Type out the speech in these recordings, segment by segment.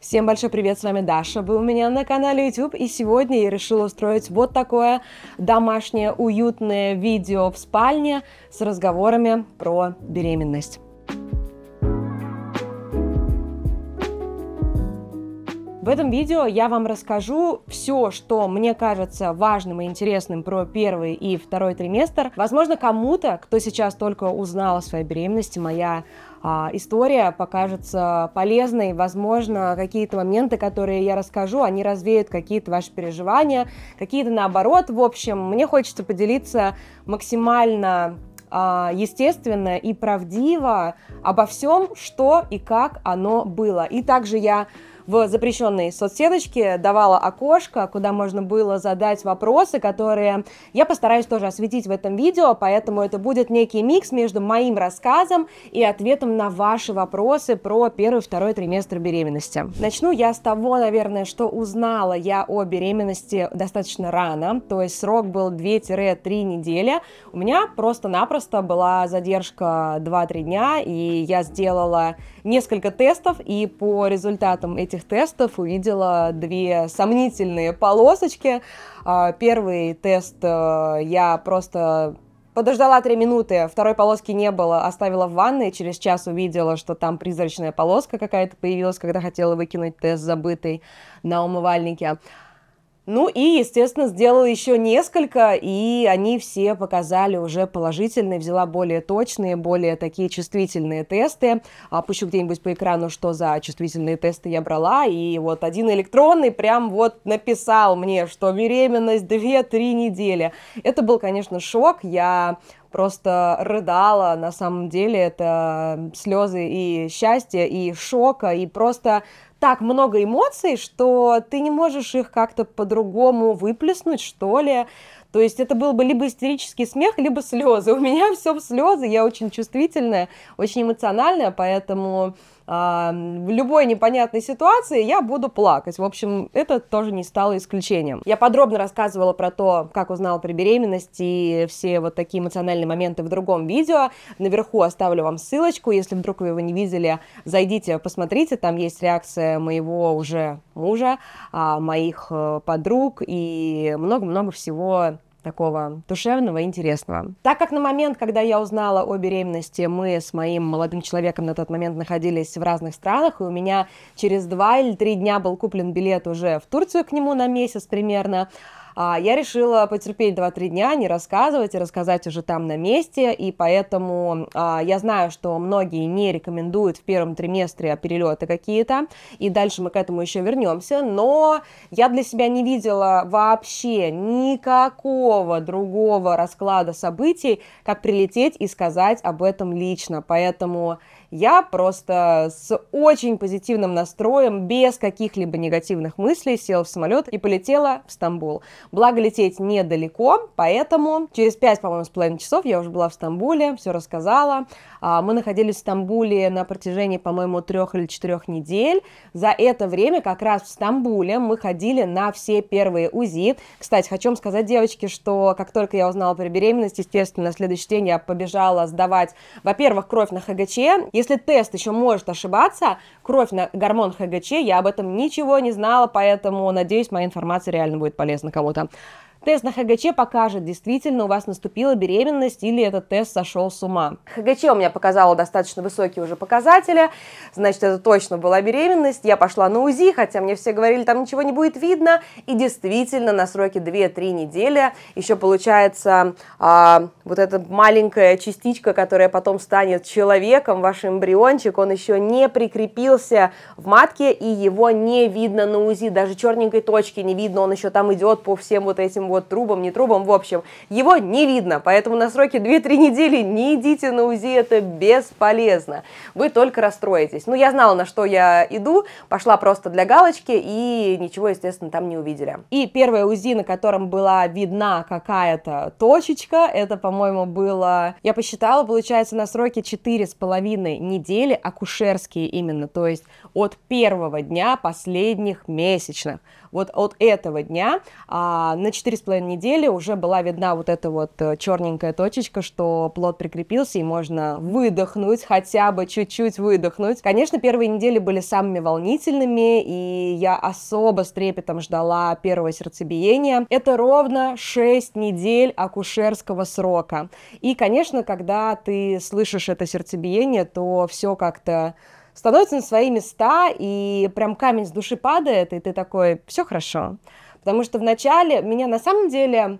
Всем большой привет, с вами Даша, вы у меня на канале YouTube, и сегодня я решила устроить вот такое домашнее уютное видео в спальне с разговорами про беременность. В этом видео я вам расскажу все, что мне кажется важным и интересным про первый и второй триместр. Возможно, кому-то, кто сейчас только узнал о своей беременности, моя а, история покажется полезной. Возможно, какие-то моменты, которые я расскажу, они развеют какие-то ваши переживания, какие-то наоборот. В общем, мне хочется поделиться максимально а, естественно и правдиво обо всем, что и как оно было. И также я в запрещенной соцсеточке, давала окошко, куда можно было задать вопросы, которые я постараюсь тоже осветить в этом видео, поэтому это будет некий микс между моим рассказом и ответом на ваши вопросы про первый, второй триместр беременности. Начну я с того, наверное, что узнала я о беременности достаточно рано, то есть срок был 2-3 недели. У меня просто-напросто была задержка 2-3 дня, и я сделала несколько тестов, и по результатам этих тестов увидела две сомнительные полосочки. А, первый тест э, я просто Подождала три минуты, второй полоски не было, оставила в ванной, через час увидела, что там призрачная полоска какая-то появилась, когда хотела выкинуть тест забытый на умывальнике. Ну и, естественно, сделала еще несколько, и они все показали уже положительные, взяла более точные, более такие чувствительные тесты. Пущу где-нибудь по экрану, что за чувствительные тесты я брала, и вот один электронный прям вот написал мне, что беременность 2-3 недели. Это был, конечно, шок, я просто рыдала. На самом деле это слезы и счастье, и шока, и просто так много эмоций, что ты не можешь их как-то по-другому выплеснуть, что ли. То есть это был бы либо истерический смех, либо слезы. У меня все в слезы, я очень чувствительная, очень эмоциональная, поэтому а, в любой непонятной ситуации я буду плакать. В общем, это тоже не стало исключением. Я подробно рассказывала про то, как узнала при беременности и все вот такие эмоциональные моменты в другом видео. Наверху оставлю вам ссылочку, если вдруг вы его не видели, зайдите, посмотрите, там есть реакция моего уже мужа, а, моих э, подруг и много-много всего такого душевного и интересного. Так как на момент, когда я узнала о беременности, мы с моим молодым человеком на тот момент находились в разных странах, и у меня через два или три дня был куплен билет уже в Турцию к нему на месяц примерно, а, я решила потерпеть 2-3 дня, не рассказывать и рассказать уже там на месте, и поэтому а, я знаю, что многие не рекомендуют в первом триместре перелеты какие-то, и дальше мы к этому еще вернемся, но я для себя не видела вообще никакого другого расклада событий, как прилететь и сказать об этом лично, поэтому я просто с очень позитивным настроем, без каких-либо негативных мыслей, села в самолет и полетела в Стамбул. Благо лететь недалеко, поэтому через 5, по-моему, с половиной часов я уже была в Стамбуле, все рассказала. А, мы находились в Стамбуле на протяжении, по-моему, трех или четырех недель. За это время как раз в Стамбуле мы ходили на все первые УЗИ. Кстати, хочу вам сказать, девочки, что как только я узнала про беременность, естественно, на следующий день я побежала сдавать, во-первых, кровь на ХГЧ, если тест еще может ошибаться, кровь на гормон ХГЧ, я об этом ничего не знала, поэтому, надеюсь, моя информация реально будет полезна кому-то. Тест на ХГЧ покажет, действительно у вас наступила беременность или этот тест сошел с ума. ХГЧ у меня показало достаточно высокие уже показатели, значит, это точно была беременность. Я пошла на УЗИ, хотя мне все говорили, там ничего не будет видно. И действительно, на сроке 2-3 недели еще получается а, вот эта маленькая частичка, которая потом станет человеком, ваш эмбриончик, он еще не прикрепился в матке, и его не видно на УЗИ, даже черненькой точки не видно, он еще там идет по всем вот этим вот трубам, не трубам, в общем, его не видно, поэтому на сроке 2-3 недели не идите на УЗИ, это бесполезно. Вы только расстроитесь. Ну, я знала, на что я иду, пошла просто для галочки и ничего, естественно, там не увидели. И первое УЗИ, на котором была видна какая-то точечка, это, по-моему, было, я посчитала, получается, на сроке 4,5 недели, акушерские именно, то есть от первого дня последних месячных. Вот от этого дня а, на 4,5 недели уже была видна вот эта вот э, черненькая точечка, что плод прикрепился, и можно выдохнуть, хотя бы чуть-чуть выдохнуть. Конечно, первые недели были самыми волнительными, и я особо с трепетом ждала первого сердцебиения. Это ровно 6 недель акушерского срока. И, конечно, когда ты слышишь это сердцебиение, то все как-то становятся на свои места, и прям камень с души падает, и ты такой, все хорошо. Потому что вначале меня на самом деле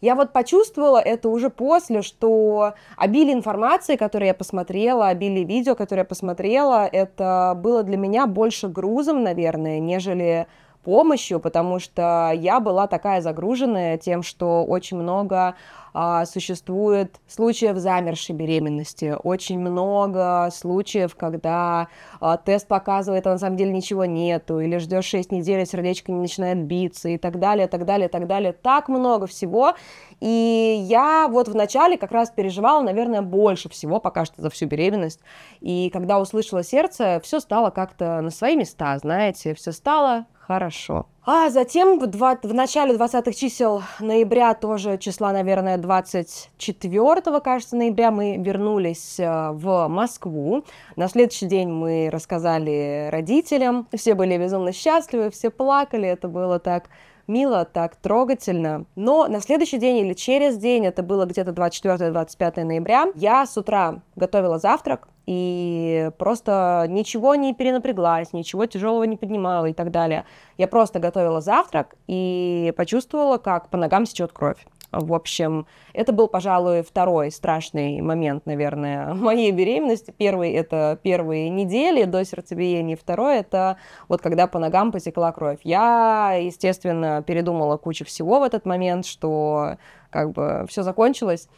я вот почувствовала это уже после, что обилие информации, которую я посмотрела, обилие видео, которые я посмотрела, это было для меня больше грузом, наверное, нежели помощью, потому что я была такая загруженная тем, что очень много а, существует случаев замершей беременности, очень много случаев, когда а, тест показывает, а на самом деле ничего нету, или ждешь 6 недель, а сердечко не начинает биться, и так далее, так далее, так далее. Так много всего. И я вот вначале как раз переживала, наверное, больше всего пока что за всю беременность. И когда услышала сердце, все стало как-то на свои места, знаете, все стало хорошо. А затем в, два, в начале 20-х чисел ноября, тоже числа, наверное, 24 кажется, ноября, мы вернулись э, в Москву. На следующий день мы рассказали родителям. Все были безумно счастливы, все плакали. Это было так мило, так трогательно. Но на следующий день или через день, это было где-то 24-25 ноября, я с утра готовила завтрак, и просто ничего не перенапряглась, ничего тяжелого не поднимала и так далее. Я просто готовила завтрак и почувствовала, как по ногам сечет кровь. В общем, это был, пожалуй, второй страшный момент, наверное, моей беременности. Первый — это первые недели до сердцебиения. Второй — это вот когда по ногам потекла кровь. Я, естественно, передумала кучу всего в этот момент, что как бы все закончилось.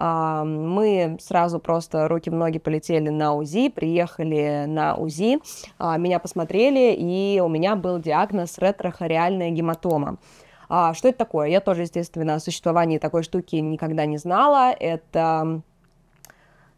А, мы сразу просто руки в ноги полетели на УЗИ, приехали на УЗИ, а, меня посмотрели, и у меня был диагноз ретрохориальная гематома. А, что это такое? Я тоже, естественно, о существовании такой штуки никогда не знала. Это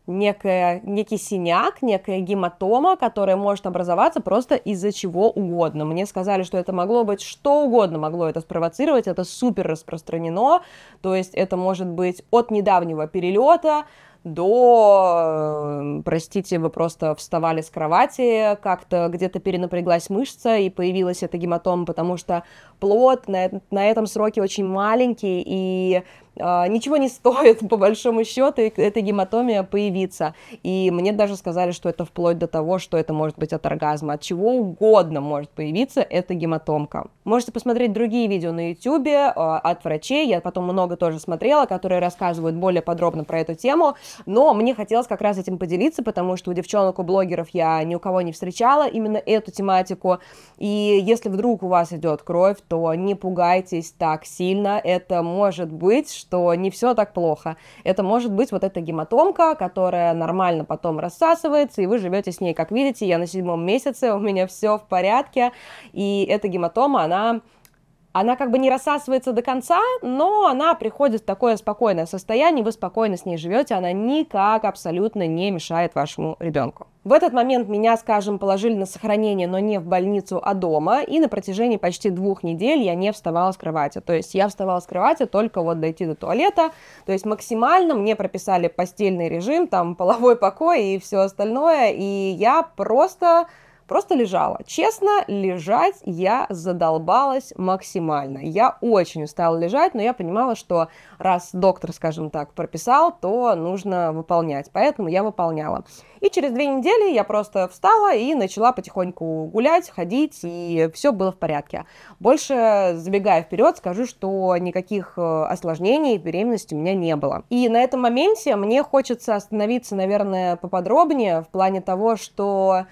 некая, некий синяк, некая гематома, которая может образоваться просто из-за чего угодно. Мне сказали, что это могло быть что угодно, могло это спровоцировать, это супер распространено, то есть это может быть от недавнего перелета до, э, простите, вы просто вставали с кровати, как-то где-то перенапряглась мышца и появилась эта гематома, потому что плод на, на этом сроке очень маленький, и э, ничего не стоит, по большому счету, эта гематомия появиться И мне даже сказали, что это вплоть до того, что это может быть от оргазма, от чего угодно может появиться эта гематомка. Можете посмотреть другие видео на YouTube э, а, от врачей, я потом много тоже смотрела, которые рассказывают более подробно про эту тему, но мне хотелось как раз этим поделиться, потому что у девчонок, у блогеров я ни у кого не встречала именно эту тематику, и если вдруг у вас идет кровь, что не пугайтесь так сильно, это может быть, что не все так плохо. Это может быть вот эта гематомка, которая нормально потом рассасывается, и вы живете с ней. Как видите, я на седьмом месяце, у меня все в порядке, и эта гематома, она она как бы не рассасывается до конца, но она приходит в такое спокойное состояние, вы спокойно с ней живете, она никак абсолютно не мешает вашему ребенку. В этот момент меня, скажем, положили на сохранение, но не в больницу, а дома, и на протяжении почти двух недель я не вставала с кровати. То есть я вставала с кровати только вот дойти до туалета, то есть максимально мне прописали постельный режим, там половой покой и все остальное, и я просто Просто лежала. Честно, лежать я задолбалась максимально. Я очень устала лежать, но я понимала, что раз доктор, скажем так, прописал, то нужно выполнять. Поэтому я выполняла. И через две недели я просто встала и начала потихоньку гулять, ходить, и все было в порядке. Больше, забегая вперед, скажу, что никаких э, осложнений беременности у меня не было. И на этом моменте мне хочется остановиться, наверное, поподробнее в плане того, что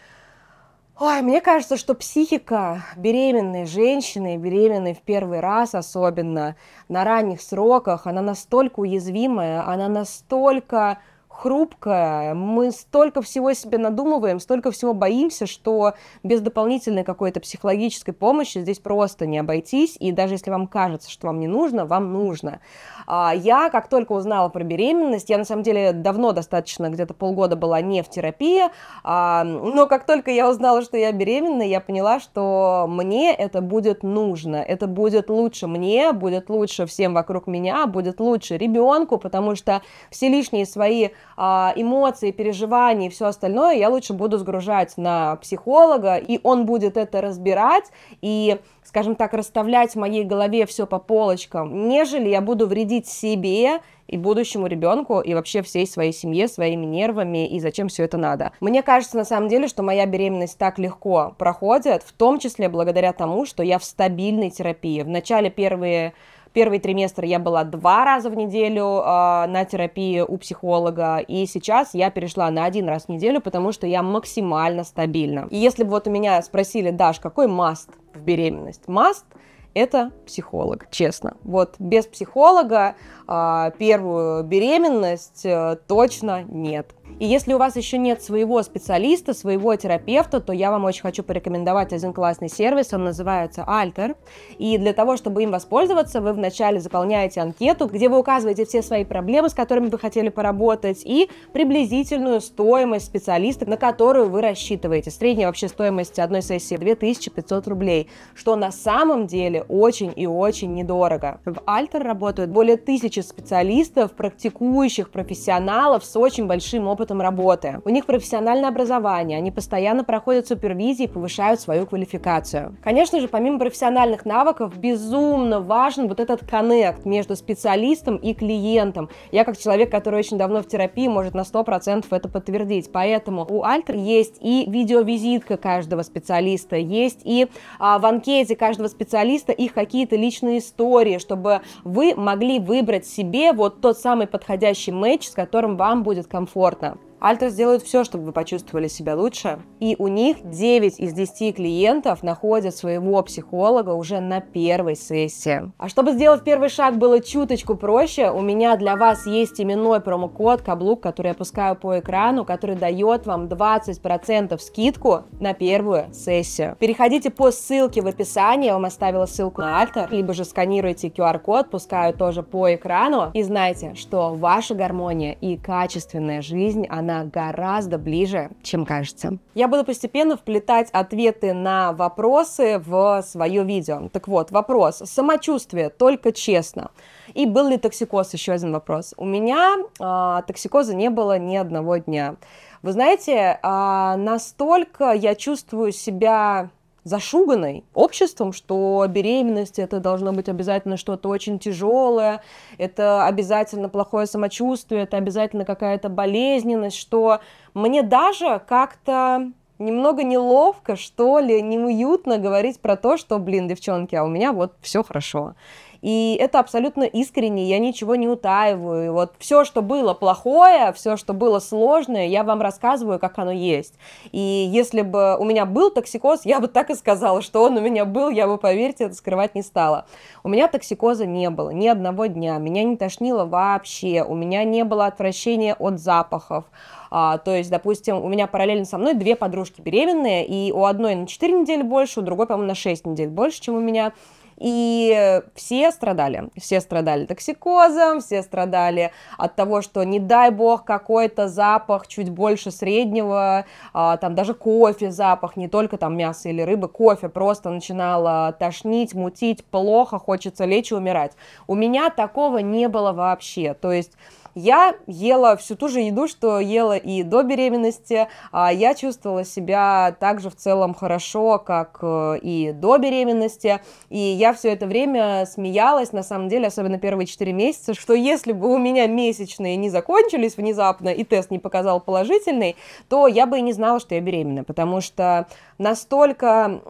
Ой, мне кажется, что психика беременной женщины, беременной в первый раз особенно, на ранних сроках, она настолько уязвимая, она настолько хрупкая, мы столько всего себе надумываем, столько всего боимся, что без дополнительной какой-то психологической помощи здесь просто не обойтись, и даже если вам кажется, что вам не нужно, вам нужно. А, я, как только узнала про беременность, я на самом деле давно достаточно, где-то полгода была не в терапии, а, но как только я узнала, что я беременна, я поняла, что мне это будет нужно, это будет лучше мне, будет лучше всем вокруг меня, будет лучше ребенку, потому что все лишние свои а, эмоции, переживания и все остальное я лучше буду сгружать на психолога, и он будет это разбирать и, скажем так, расставлять в моей голове все по полочкам, нежели я буду вредить себе и будущему ребенку, и вообще всей своей семье, своими нервами, и зачем все это надо. Мне кажется, на самом деле, что моя беременность так легко проходит, в том числе благодаря тому, что я в стабильной терапии. В начале первые первый триместр я была два раза в неделю э, на терапии у психолога, и сейчас я перешла на один раз в неделю, потому что я максимально стабильна. И если бы вот у меня спросили, Даш, какой маст в беременность? Маст это психолог, честно. Вот без психолога э, первую беременность э, точно нет. И если у вас еще нет своего специалиста, своего терапевта, то я вам очень хочу порекомендовать один классный сервис, он называется Alter. И для того, чтобы им воспользоваться, вы вначале заполняете анкету, где вы указываете все свои проблемы, с которыми вы хотели поработать, и приблизительную стоимость специалиста, на которую вы рассчитываете. Средняя вообще стоимость одной сессии 2500 рублей, что на самом деле очень и очень недорого. В Alter работают более тысячи специалистов, практикующих профессионалов с очень большим опытом опытом работы. У них профессиональное образование, они постоянно проходят супервизии и повышают свою квалификацию. Конечно же, помимо профессиональных навыков, безумно важен вот этот коннект между специалистом и клиентом. Я как человек, который очень давно в терапии, может на 100% это подтвердить. Поэтому у Альтер есть и видеовизитка каждого специалиста, есть и а, в анкете каждого специалиста их какие-то личные истории, чтобы вы могли выбрать себе вот тот самый подходящий матч, с которым вам будет комфортно. Альтер сделают все, чтобы вы почувствовали себя лучше. И у них 9 из 10 клиентов находят своего психолога уже на первой сессии. А чтобы сделать первый шаг было чуточку проще, у меня для вас есть именной промокод «Каблук», который я пускаю по экрану, который дает вам 20% скидку на первую сессию. Переходите по ссылке в описании, я вам оставила ссылку на Альтер, либо же сканируйте QR-код, пускаю тоже по экрану, и знайте, что ваша гармония и качественная жизнь, она она гораздо ближе, чем кажется. Я буду постепенно вплетать ответы на вопросы в свое видео. Так вот, вопрос. Самочувствие, только честно. И был ли токсикоз? Еще один вопрос. У меня э, токсикоза не было ни одного дня. Вы знаете, э, настолько я чувствую себя зашуганной обществом, что беременность это должно быть обязательно что-то очень тяжелое, это обязательно плохое самочувствие, это обязательно какая-то болезненность, что мне даже как-то немного неловко, что ли, неуютно говорить про то, что, блин, девчонки, а у меня вот все хорошо. И это абсолютно искренне, я ничего не утаиваю. И вот все, что было плохое, все, что было сложное, я вам рассказываю, как оно есть. И если бы у меня был токсикоз, я бы так и сказала, что он у меня был, я бы, поверьте, это скрывать не стала. У меня токсикоза не было ни одного дня, меня не тошнило вообще, у меня не было отвращения от запахов. А, то есть, допустим, у меня параллельно со мной две подружки беременные, и у одной на 4 недели больше, у другой, по-моему, на 6 недель больше, чем у меня. И все страдали. Все страдали токсикозом, все страдали от того, что не дай бог какой-то запах чуть больше среднего, а, там даже кофе запах, не только там мясо или рыбы, кофе просто начинало тошнить, мутить, плохо, хочется лечь и умирать. У меня такого не было вообще. То есть я ела всю ту же еду, что ела и до беременности. А я чувствовала себя также в целом хорошо, как э, и до беременности. И я все это время смеялась, на самом деле, особенно первые 4 месяца, что если бы у меня месячные не закончились внезапно и тест не показал положительный, то я бы и не знала, что я беременна, потому что настолько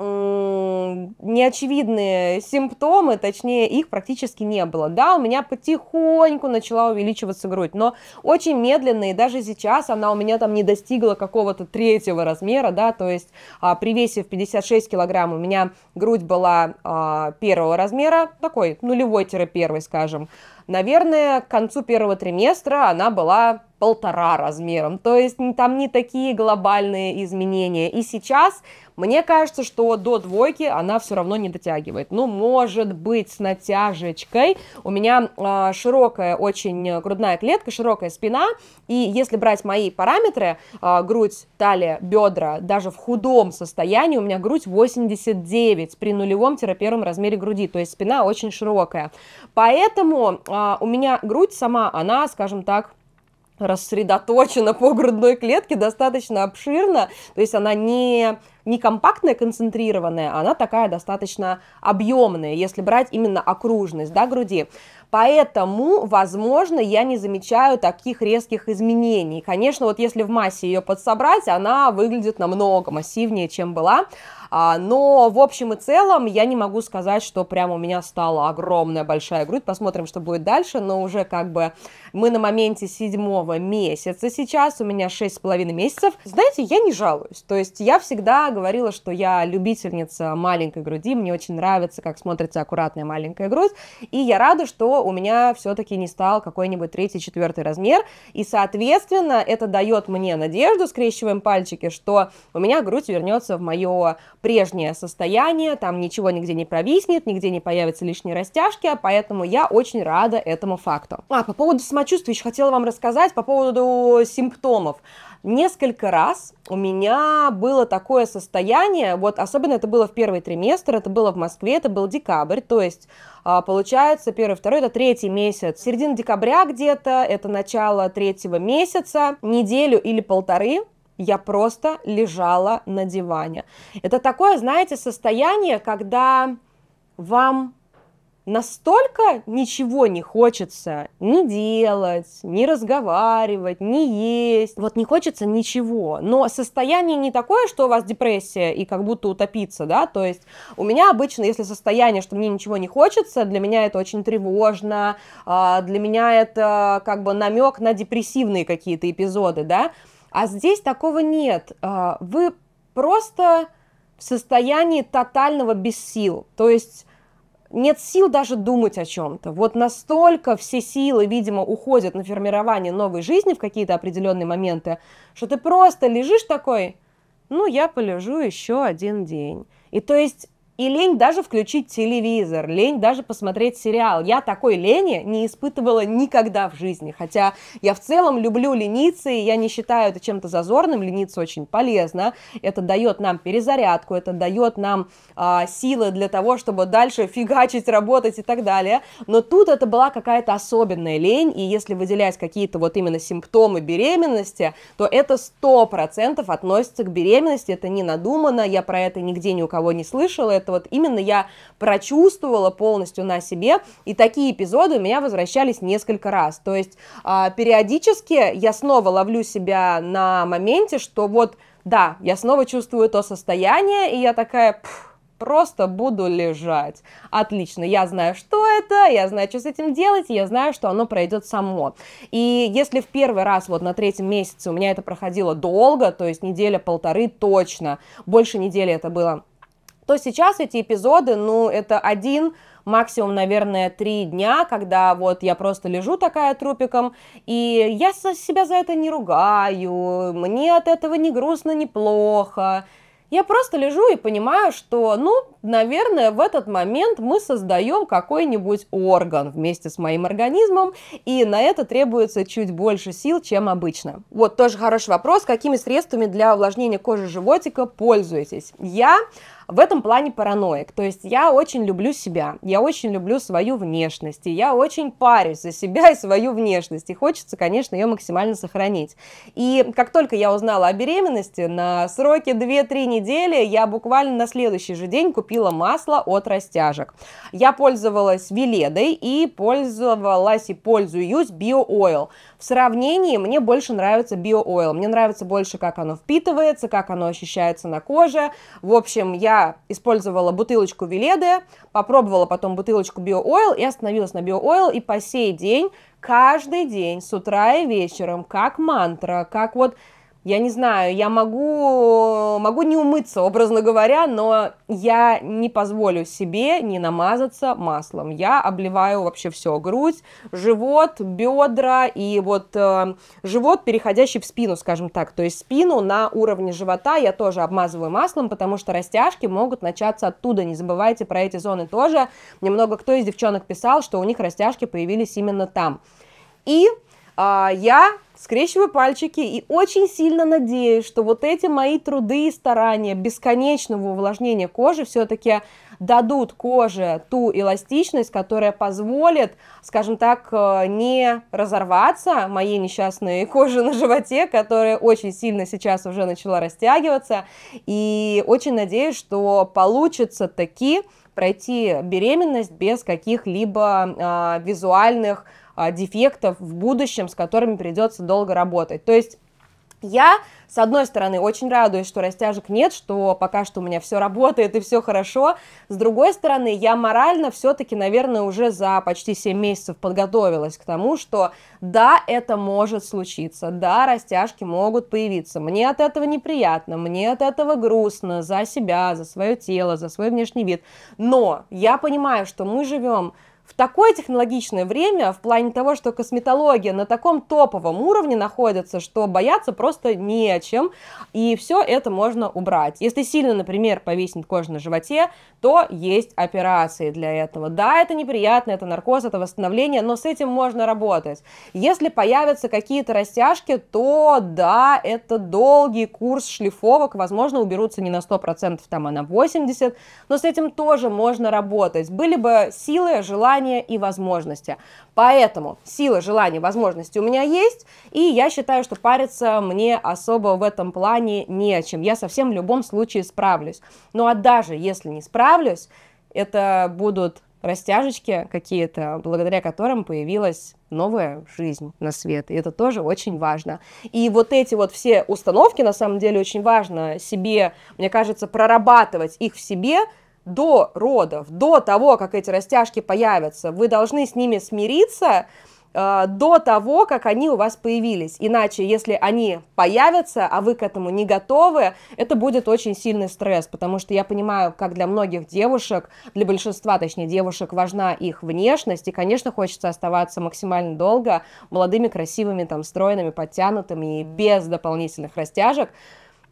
неочевидные симптомы, точнее, их практически не было. Да, у меня потихоньку начала увеличиваться грудь, грудь, но очень медленно, и даже сейчас она у меня там не достигла какого-то третьего размера, да, то есть а, при весе в 56 килограмм у меня грудь была а, первого размера, такой нулевой-первый, скажем, наверное, к концу первого триместра она была полтора размером. То есть там не такие глобальные изменения. И сейчас мне кажется, что до двойки она все равно не дотягивает. Ну, может быть, с натяжечкой. У меня э, широкая очень грудная клетка, широкая спина, и если брать мои параметры, э, грудь, талия, бедра, даже в худом состоянии у меня грудь 89 при нулевом-первом размере груди, то есть спина очень широкая. Поэтому э, у меня грудь сама, она, скажем так, рассредоточена по грудной клетке достаточно обширно, то есть она не, не компактная, концентрированная, она такая достаточно объемная, если брать именно окружность да, груди. Поэтому, возможно, я не замечаю таких резких изменений. Конечно, вот если в массе ее подсобрать, она выглядит намного массивнее, чем была. А, но в общем и целом я не могу сказать, что прямо у меня стала огромная большая грудь, посмотрим, что будет дальше, но уже как бы мы на моменте седьмого месяца сейчас, у меня шесть с половиной месяцев, знаете, я не жалуюсь, то есть я всегда говорила, что я любительница маленькой груди, мне очень нравится, как смотрится аккуратная маленькая грудь, и я рада, что у меня все-таки не стал какой-нибудь третий, четвертый размер, и, соответственно, это дает мне надежду, скрещиваем пальчики, что у меня грудь вернется в мое прежнее состояние, там ничего нигде не провиснет, нигде не появятся лишние растяжки, а поэтому я очень рада этому факту. А, по поводу самочувствия еще хотела вам рассказать, по поводу симптомов. Несколько раз у меня было такое состояние, вот особенно это было в первый триместр, это было в Москве, это был декабрь, то есть а, получается первый, второй, это третий месяц, середина декабря где-то, это начало третьего месяца, неделю или полторы я просто лежала на диване. Это такое, знаете, состояние, когда вам настолько ничего не хочется не делать, не разговаривать, не есть. Вот не хочется ничего. Но состояние не такое, что у вас депрессия и как будто утопиться, да, то есть у меня обычно, если состояние, что мне ничего не хочется, для меня это очень тревожно, а, для меня это а, как бы намек на депрессивные какие-то эпизоды, да, а здесь такого нет. А, вы просто в состоянии тотального бессил. То есть нет сил даже думать о чем-то. Вот настолько все силы, видимо, уходят на формирование новой жизни в какие-то определенные моменты, что ты просто лежишь такой, ну, я полежу еще один день. И то есть и лень даже включить телевизор, лень даже посмотреть сериал. Я такой лени не испытывала никогда в жизни. Хотя я в целом люблю лениться, и я не считаю это чем-то зазорным. Лениться очень полезно. Это дает нам перезарядку, это дает нам а, силы для того, чтобы дальше фигачить, работать и так далее. Но тут это была какая-то особенная лень, и если выделять какие-то вот именно симптомы беременности, то это 100% относится к беременности, это не надумано, я про это нигде ни у кого не слышала, это вот именно я прочувствовала полностью на себе, и такие эпизоды у меня возвращались несколько раз. То есть а, периодически я снова ловлю себя на моменте, что вот, да, я снова чувствую то состояние, и я такая, просто буду лежать. Отлично, я знаю, что это, я знаю, что с этим делать, я знаю, что оно пройдет само. И если в первый раз, вот на третьем месяце у меня это проходило долго, то есть неделя-полторы точно, больше недели это было то сейчас эти эпизоды, ну, это один, максимум, наверное, три дня, когда вот я просто лежу такая трупиком, и я себя за это не ругаю, мне от этого не грустно, не плохо. Я просто лежу и понимаю, что, ну, наверное, в этот момент мы создаем какой-нибудь орган вместе с моим организмом, и на это требуется чуть больше сил, чем обычно. Вот тоже хороший вопрос, какими средствами для увлажнения кожи животика пользуетесь? Я в этом плане параноик. То есть я очень люблю себя, я очень люблю свою внешность, и я очень парюсь за себя и свою внешность, и хочется, конечно, ее максимально сохранить. И как только я узнала о беременности, на сроке 2-3 недели я буквально на следующий же день купила масло от растяжек. Я пользовалась Веледой и пользовалась и пользуюсь BioOil. В сравнении мне больше нравится BioOil, мне нравится больше, как оно впитывается, как оно ощущается на коже. В общем, я использовала бутылочку Веледе, попробовала потом бутылочку BioOil и остановилась на BioOil. И по сей день, каждый день, с утра и вечером, как мантра, как вот я не знаю, я могу, могу не умыться, образно говоря, но я не позволю себе не намазаться маслом. Я обливаю вообще все, грудь, живот, бедра и вот э, живот, переходящий в спину, скажем так, то есть спину на уровне живота я тоже обмазываю маслом, потому что растяжки могут начаться оттуда, не забывайте про эти зоны тоже. Немного кто из девчонок писал, что у них растяжки появились именно там. И э, я скрещиваю пальчики и очень сильно надеюсь, что вот эти мои труды и старания бесконечного увлажнения кожи все-таки дадут коже ту эластичность, которая позволит, скажем так, э, не разорваться моей несчастной коже на животе, которая очень сильно сейчас уже начала растягиваться. И очень надеюсь, что получится таки пройти беременность без каких-либо э, визуальных а, дефектов в будущем, с которыми придется долго работать. То есть я, с одной стороны, очень радуюсь, что растяжек нет, что пока что у меня все работает и все хорошо. С другой стороны, я морально все-таки, наверное, уже за почти 7 месяцев подготовилась к тому, что да, это может случиться, да, растяжки могут появиться. Мне от этого неприятно, мне от этого грустно за себя, за свое тело, за свой внешний вид. Но я понимаю, что мы живем в такое технологичное время, в плане того, что косметология на таком топовом уровне находится, что бояться просто нечем, и все это можно убрать. Если сильно, например, повиснет кожа на животе, то есть операции для этого. Да, это неприятно, это наркоз, это восстановление, но с этим можно работать. Если появятся какие-то растяжки, то да, это долгий курс шлифовок, возможно, уберутся не на 100%, там, а на 80%, но с этим тоже можно работать. Были бы силы, желания, желания и возможности. Поэтому сила, желание, возможности у меня есть, и я считаю, что париться мне особо в этом плане не о чем. Я совсем в любом случае справлюсь. Ну а даже если не справлюсь, это будут растяжечки какие-то, благодаря которым появилась новая жизнь на свет. И это тоже очень важно. И вот эти вот все установки, на самом деле, очень важно себе, мне кажется, прорабатывать их в себе, до родов, до того, как эти растяжки появятся, вы должны с ними смириться э, до того, как они у вас появились. Иначе, если они появятся, а вы к этому не готовы, это будет очень сильный стресс, потому что я понимаю, как для многих девушек, для большинства, точнее, девушек важна их внешность, и, конечно, хочется оставаться максимально долго молодыми, красивыми, там, стройными, подтянутыми и без дополнительных растяжек,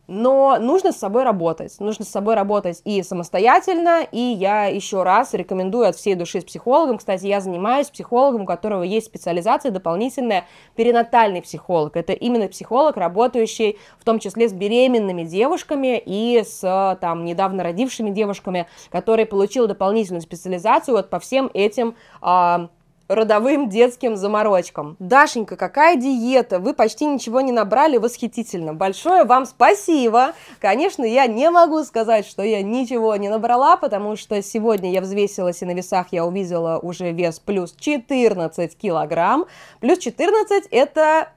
но нужно с собой работать. Нужно с собой работать и самостоятельно, и я еще раз рекомендую от всей души с психологом. Кстати, я занимаюсь психологом, у которого есть специализация дополнительная перинатальный психолог. Это именно психолог, работающий в том числе с беременными девушками и с там недавно родившими девушками, которые получил дополнительную специализацию вот по всем этим а, родовым детским заморочкам. Дашенька, какая диета? Вы почти ничего не набрали, восхитительно. Большое вам спасибо. Конечно, я не могу сказать, что я ничего не набрала, потому что сегодня я взвесилась и на весах я увидела уже вес плюс 14 килограмм. Плюс 14 это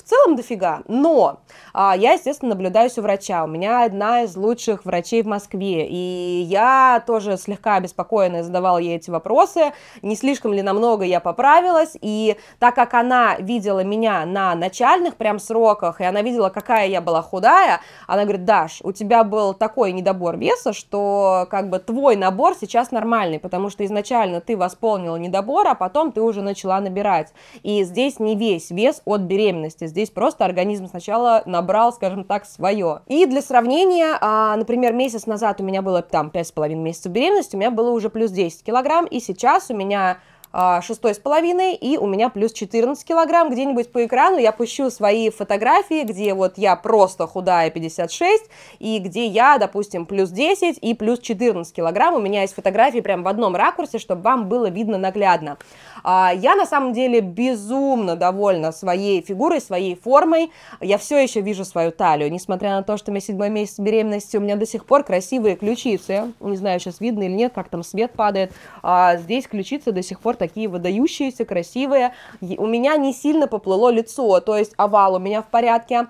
в целом дофига, но а, я, естественно, наблюдаюсь у врача. У меня одна из лучших врачей в Москве, и я тоже слегка обеспокоенная задавала ей эти вопросы, не слишком ли намного я поправилась, и так как она видела меня на начальных прям сроках, и она видела, какая я была худая, она говорит, Даш, у тебя был такой недобор веса, что как бы твой набор сейчас нормальный, потому что изначально ты восполнила недобор, а потом ты уже начала набирать. И здесь не весь вес от беременности, Здесь просто организм сначала набрал, скажем так, свое. И для сравнения, а, например, месяц назад у меня было там 5,5 месяцев беременности, у меня было уже плюс 10 килограмм, и сейчас у меня а, шестой с половиной, и у меня плюс 14 килограмм. Где-нибудь по экрану я пущу свои фотографии, где вот я просто худая 56, и где я, допустим, плюс 10 и плюс 14 килограмм. У меня есть фотографии прям в одном ракурсе, чтобы вам было видно наглядно. А, я на самом деле безумно довольна своей фигурой, своей формой. Я все еще вижу свою талию, несмотря на то, что у меня седьмой месяц беременности, у меня до сих пор красивые ключицы. Не знаю, сейчас видно или нет, как там свет падает. А здесь ключицы до сих пор такие выдающиеся, красивые. У меня не сильно поплыло лицо, то есть овал у меня в порядке.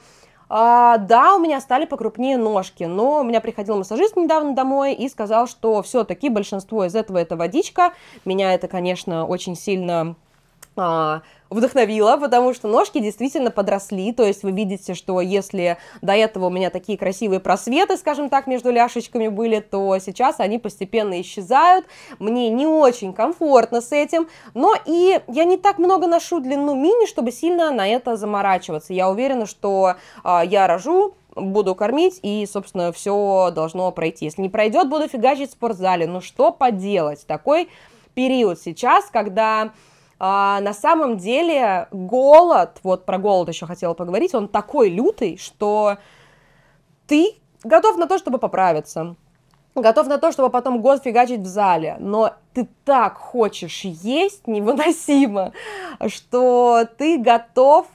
А, да, у меня стали покрупнее ножки, но у меня приходил массажист недавно домой и сказал, что все-таки большинство из этого это водичка. Меня это, конечно, очень сильно а, вдохновила, потому что ножки действительно подросли, то есть вы видите, что если до этого у меня такие красивые просветы, скажем так, между ляшечками были, то сейчас они постепенно исчезают, мне не очень комфортно с этим, но и я не так много ношу длину мини, чтобы сильно на это заморачиваться, я уверена, что а, я рожу буду кормить, и, собственно, все должно пройти. Если не пройдет, буду фигачить в спортзале. Ну что поделать, такой период сейчас, когда а, на самом деле голод, вот про голод еще хотела поговорить, он такой лютый, что ты готов на то, чтобы поправиться, готов на то, чтобы потом год фигачить в зале, но ты так хочешь есть невыносимо, что ты готов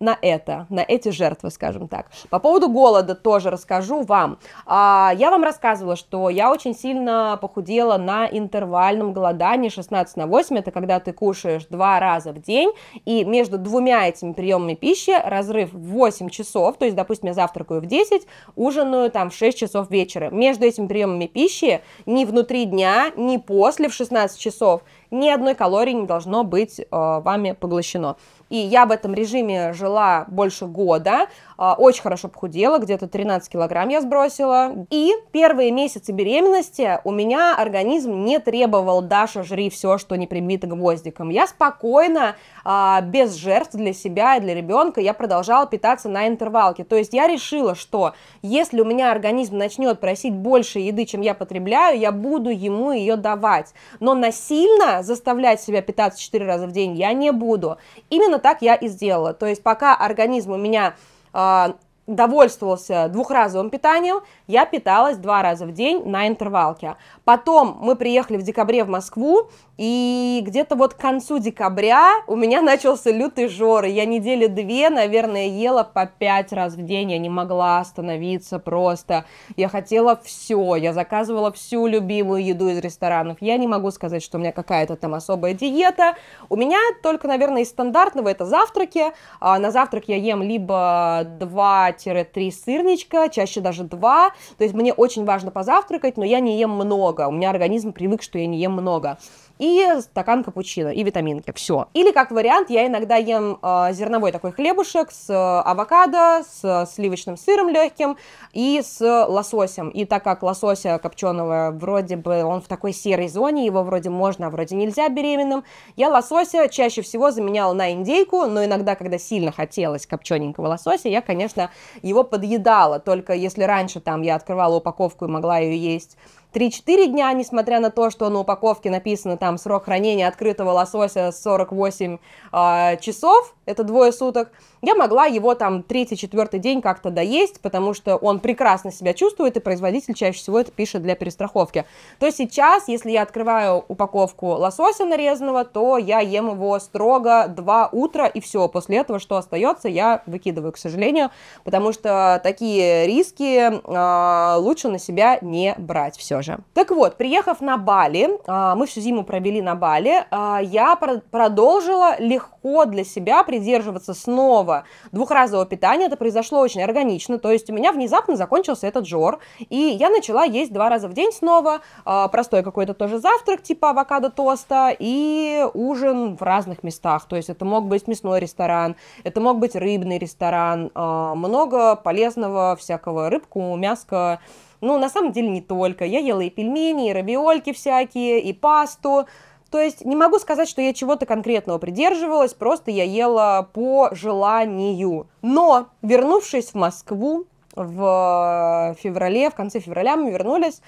на это, на эти жертвы, скажем так. По поводу голода тоже расскажу вам. А, я вам рассказывала, что я очень сильно похудела на интервальном голодании 16 на 8. Это когда ты кушаешь два раза в день, и между двумя этими приемами пищи разрыв 8 часов, то есть, допустим, я завтракаю в 10, ужинаю там в 6 часов вечера. Между этими приемами пищи ни внутри дня, ни после в 16 часов ни одной калории не должно быть э, вами поглощено. И я в этом режиме жила больше года, а, очень хорошо похудела, где-то 13 килограмм я сбросила. И первые месяцы беременности у меня организм не требовал «Даша, жри все, что не прибито гвоздиком». Я спокойно, а, без жертв для себя и для ребенка, я продолжала питаться на интервалке. То есть я решила, что если у меня организм начнет просить больше еды, чем я потребляю, я буду ему ее давать. Но насильно заставлять себя питаться 4 раза в день я не буду. Именно Примерно так я и сделала. То есть пока организм у меня э, довольствовался двухразовым питанием, я питалась два раза в день на интервалке. Потом мы приехали в декабре в Москву, и где-то вот к концу декабря у меня начался лютый жор, и я недели две, наверное, ела по пять раз в день, я не могла остановиться просто. Я хотела все, я заказывала всю любимую еду из ресторанов. Я не могу сказать, что у меня какая-то там особая диета. У меня только, наверное, из стандартного это завтраки. А на завтрак я ем либо 2-3 сырничка, чаще даже 2. То есть мне очень важно позавтракать, но я не ем много. У меня организм привык, что я не ем много и стакан капучино, и витаминки, все. Или как вариант, я иногда ем э, зерновой такой хлебушек с а, авокадо, с а, сливочным сыром легким и с лососем. И так как лосося копченого вроде бы он в такой серой зоне, его вроде можно, а вроде нельзя беременным, я лосося чаще всего заменяла на индейку, но иногда, когда сильно хотелось копчененького лосося, я, конечно, его подъедала, только если раньше там я открывала упаковку и могла ее есть 3-4 дня, несмотря на то, что на упаковке написано там срок хранения открытого лосося 48 э, а, часов, это двое суток, я могла его там третий-четвертый день как-то доесть, потому что он прекрасно себя чувствует, и производитель чаще всего это пишет для перестраховки. То сейчас, если я открываю упаковку лосося нарезанного, то я ем его строго 2 утра, и все, после этого что остается, я выкидываю, к сожалению, потому что такие риски э, лучше на себя не брать все же тоже. Так вот, приехав на Бали, а, мы всю зиму провели на Бали, а, я продолжила легко для себя придерживаться снова двухразового питания. Это произошло очень органично, то есть у меня внезапно закончился этот жор, и я начала есть два раза в день снова, а, простой какой-то тоже завтрак типа авокадо тоста и ужин в разных местах, то есть это мог быть мясной ресторан, это мог быть рыбный ресторан, много полезного всякого рыбку, мяско, ну, на самом деле не только. Я ела и пельмени, и равиольки всякие, и пасту. То есть не могу сказать, что я чего-то конкретного придерживалась, просто я ела по желанию. Но, вернувшись в Москву, в феврале, в конце февраля мы вернулись,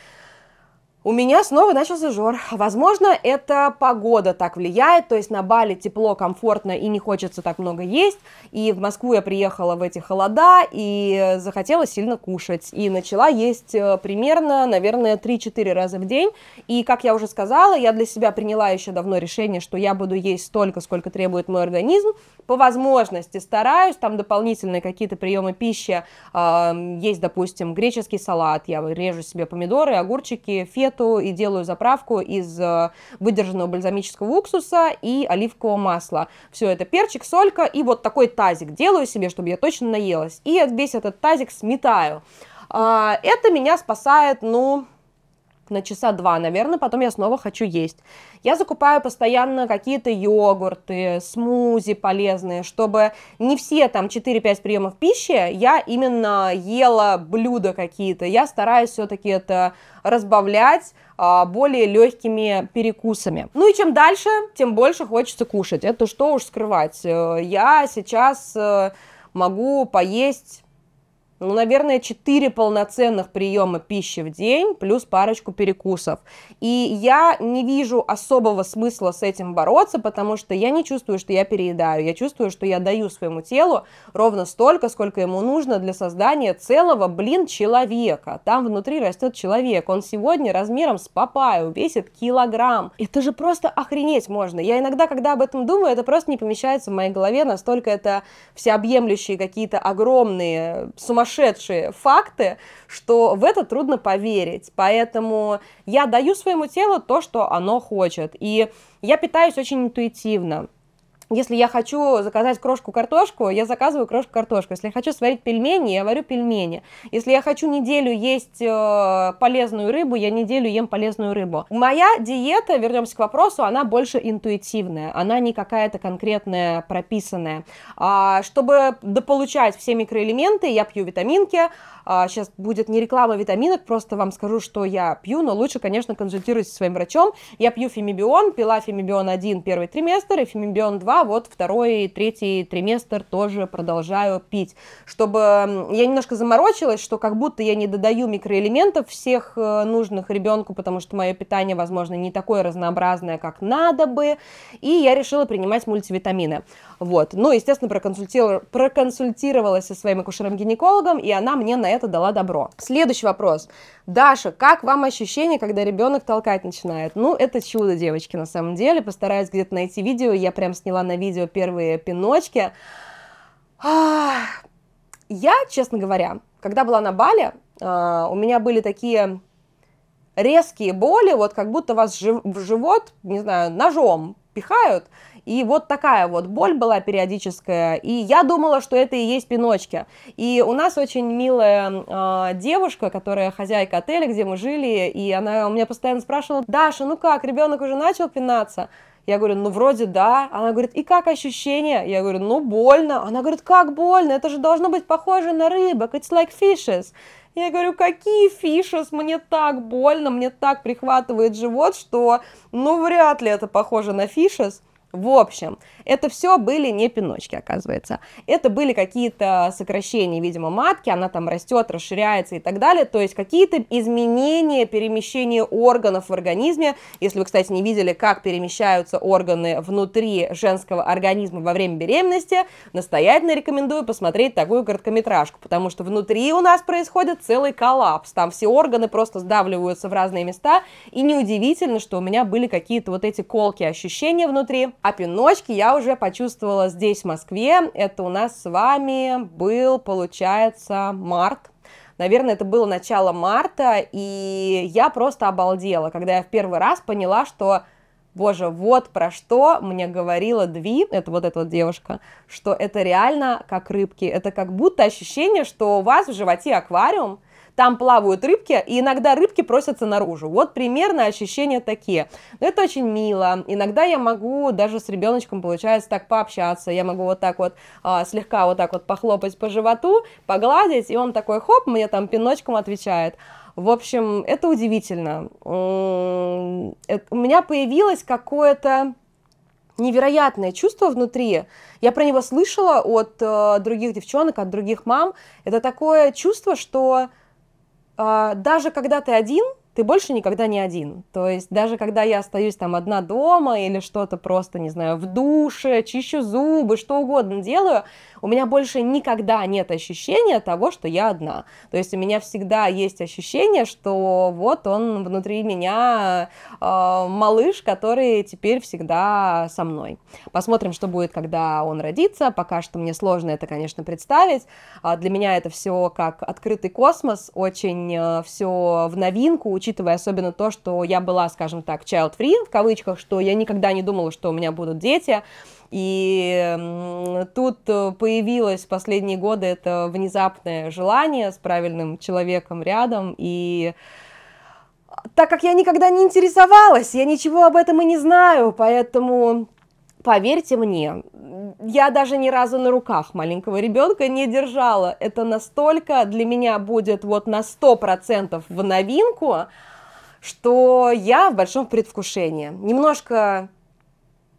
у меня снова начался жор. Возможно, это погода так влияет, то есть на Бали тепло, комфортно и не хочется так много есть. И в Москву я приехала в эти холода и захотела сильно кушать. И начала есть э, примерно, наверное, 3-4 раза в день. И, как я уже сказала, я для себя приняла еще давно решение, что я буду есть столько, сколько требует мой организм. По возможности стараюсь, там дополнительные какие-то приемы пищи. Есть, допустим, греческий салат, я режу себе помидоры, огурчики, фет рецепту и делаю заправку из э, выдержанного бальзамического уксуса и оливкового масла. Все это перчик, солька и вот такой тазик делаю себе, чтобы я точно наелась. И весь этот тазик сметаю. А, это меня спасает, ну, на часа два, наверное, потом я снова хочу есть. Я закупаю постоянно какие-то йогурты, смузи полезные, чтобы не все там 4-5 приемов пищи я именно ела блюда какие-то. Я стараюсь все-таки это разбавлять а, более легкими перекусами. Ну и чем дальше, тем больше хочется кушать. Это что уж скрывать. Э, я сейчас э, могу поесть ну, наверное, 4 полноценных приема пищи в день, плюс парочку перекусов. И я не вижу особого смысла с этим бороться, потому что я не чувствую, что я переедаю. Я чувствую, что я даю своему телу ровно столько, сколько ему нужно для создания целого, блин, человека. Там внутри растет человек. Он сегодня размером с папаю весит килограмм. Это же просто охренеть можно. Я иногда, когда об этом думаю, это просто не помещается в моей голове. Настолько это всеобъемлющие какие-то огромные сумасшедшие сумасшедшие факты, что в это трудно поверить. Поэтому я даю своему телу то, что оно хочет. И я питаюсь очень интуитивно. Если я хочу заказать крошку-картошку, я заказываю крошку-картошку. Если я хочу сварить пельмени, я варю пельмени. Если я хочу неделю есть э, полезную рыбу, я неделю ем полезную рыбу. Моя диета, вернемся к вопросу, она больше интуитивная, она не какая-то конкретная, прописанная. А, чтобы дополучать все микроэлементы, я пью витаминки. Сейчас а, будет не реклама витаминок, просто вам скажу, что я пью, но лучше, конечно, консультируйтесь со своим врачом. Я пью фемибион, пила фемибион 1 первый триместр и фемибион 2 а вот второй и третий триместр тоже продолжаю пить, чтобы я немножко заморочилась, что как будто я не додаю микроэлементов всех э, нужных ребенку, потому что мое питание, возможно, не такое разнообразное, как надо бы, и я решила принимать мультивитамины. Вот. Ну, естественно, проконсультировала, проконсультировалась со своим акушером-гинекологом, и она мне на это дала добро. Следующий вопрос. Даша, как вам ощущение, когда ребенок толкать начинает? Ну, это чудо, девочки, на самом деле. Постараюсь где-то найти видео. Я прям сняла на видео первые пиночки. Я, честно говоря, когда была на Бали, а, у меня были такие резкие боли, вот как будто вас в живот, не знаю, ножом пихают, и вот такая вот боль была периодическая, и я думала, что это и есть пиночки. И у нас очень милая э, девушка, которая хозяйка отеля, где мы жили, и она у меня постоянно спрашивала, Даша, ну как, ребенок уже начал пинаться? Я говорю, ну вроде да. Она говорит, и как ощущения? Я говорю, ну больно. Она говорит, как больно? Это же должно быть похоже на рыбок. It's like fishes. Я говорю, какие фишес, мне так больно, мне так прихватывает живот, что ну вряд ли это похоже на фишес. В общем, это все были не пиночки, оказывается. Это были какие-то сокращения, видимо, матки, она там растет, расширяется и так далее. То есть какие-то изменения, перемещение органов в организме. Если вы, кстати, не видели, как перемещаются органы внутри женского организма во время беременности, настоятельно рекомендую посмотреть такую короткометражку, потому что внутри у нас происходит целый коллапс. Там все органы просто сдавливаются в разные места, и неудивительно, что у меня были какие-то вот эти колки ощущения внутри а пиночки я уже почувствовала здесь, в Москве. Это у нас с вами был, получается, март. Наверное, это было начало марта, и я просто обалдела, когда я в первый раз поняла, что боже, вот про что мне говорила Дви, это вот эта вот девушка, что это реально как рыбки, это как будто ощущение, что у вас в животе аквариум, там плавают рыбки, и иногда рыбки просятся наружу. Вот примерно ощущения такие. Но это очень мило. Иногда я могу даже с ребеночком, получается, так пообщаться. Я могу вот так вот а, слегка вот так вот похлопать по животу, погладить, и он такой хоп, мне там пиночком отвечает. В общем, это удивительно. у меня появилось какое-то невероятное чувство внутри. Я про него слышала от э, других девчонок, от других мам. Это такое чувство, что а, даже когда ты один, ты больше никогда не один. То есть даже когда я остаюсь там одна дома или что-то просто, не знаю, в душе, чищу зубы, что угодно делаю, у меня больше никогда нет ощущения того, что я одна. То есть у меня всегда есть ощущение, что вот он внутри меня э, малыш, который теперь всегда со мной. Посмотрим, что будет, когда он родится. Пока что мне сложно это, конечно, представить. А для меня это все как открытый космос, очень э, все в новинку, учитывая особенно то, что я была, скажем так, child-free, в кавычках, что я никогда не думала, что у меня будут дети. И тут э, появилось в последние годы это внезапное желание с правильным человеком рядом, и так как я никогда не интересовалась, я ничего об этом и не знаю, поэтому поверьте мне, я даже ни разу на руках маленького ребенка не держала. Это настолько для меня будет вот на 100% в новинку, что я в большом предвкушении. Немножко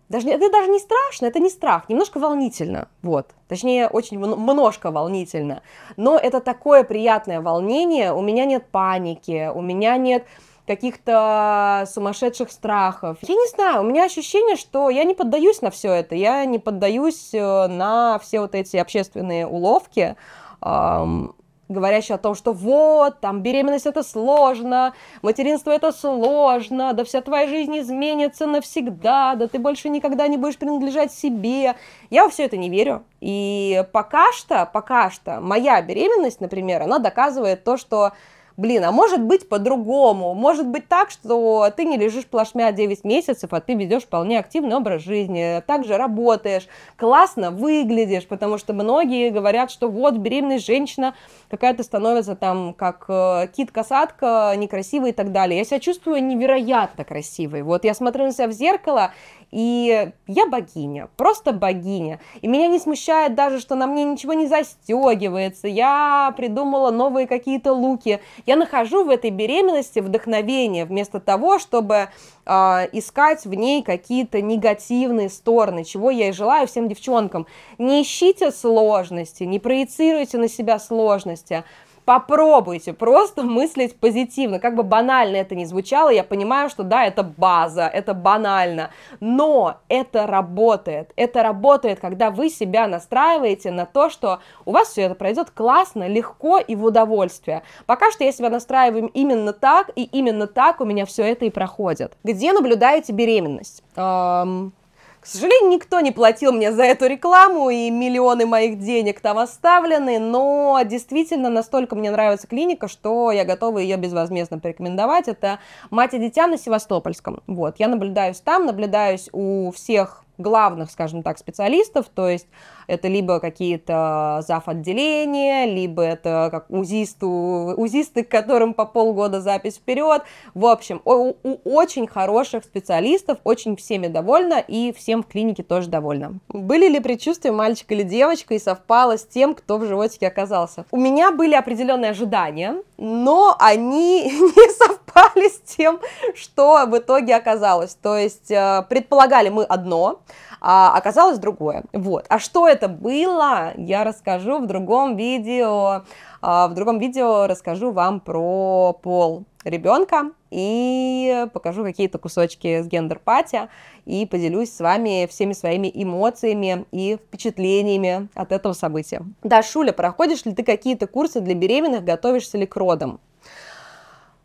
даже, это даже не страшно, это не страх, немножко волнительно, вот. Точнее, очень множко волнительно. Но это такое приятное волнение, у меня нет паники, у меня нет каких-то сумасшедших страхов. Я не знаю, у меня ощущение, что я не поддаюсь на все это, я не поддаюсь э, на все вот эти общественные уловки. Um, говорящий о том, что вот, там, беременность это сложно, материнство это сложно, да вся твоя жизнь изменится навсегда, да ты больше никогда не будешь принадлежать себе. Я во все это не верю. И пока что, пока что моя беременность, например, она доказывает то, что блин, а может быть по-другому, может быть так, что ты не лежишь плашмя 9 месяцев, а ты ведешь вполне активный образ жизни, также работаешь, классно выглядишь, потому что многие говорят, что вот беременная женщина какая-то становится там как э, кит-касатка, некрасивая и так далее. Я себя чувствую невероятно красивой. Вот я смотрю на себя в зеркало, и я богиня, просто богиня. И меня не смущает даже, что на мне ничего не застегивается. Я придумала новые какие-то луки. Я нахожу в этой беременности вдохновение вместо того, чтобы э, искать в ней какие-то негативные стороны, чего я и желаю всем девчонкам. Не ищите сложности, не проецируйте на себя сложности попробуйте просто мыслить позитивно. Как бы банально это ни звучало, я понимаю, что да, это база, это банально, но это работает. Это работает, когда вы себя настраиваете на то, что у вас все это пройдет классно, легко и в удовольствие. Пока что я себя настраиваю именно так, и именно так у меня все это и проходит. Где наблюдаете беременность? Эм, к сожалению, никто не платил мне за эту рекламу, и миллионы моих денег там оставлены, но действительно настолько мне нравится клиника, что я готова ее безвозмездно порекомендовать. Это «Мать и дитя» на Севастопольском. Вот, я наблюдаюсь там, наблюдаюсь у всех главных, скажем так, специалистов, то есть это либо какие-то зав. отделения, либо это как узисту, узисты, к которым по полгода запись вперед. В общем, у, у очень хороших специалистов, очень всеми довольна и всем в клинике тоже довольна. Были ли предчувствия мальчика или девочка и совпало с тем, кто в животике оказался? У меня были определенные ожидания, но они не совпали с тем, что в итоге оказалось. То есть э, предполагали мы одно, а оказалось другое. Вот. А что это было, я расскажу в другом видео. А, в другом видео расскажу вам про пол ребенка и покажу какие-то кусочки с гендерпати и поделюсь с вами всеми своими эмоциями и впечатлениями от этого события. Да, Шуля, проходишь ли ты какие-то курсы для беременных, готовишься ли к родам?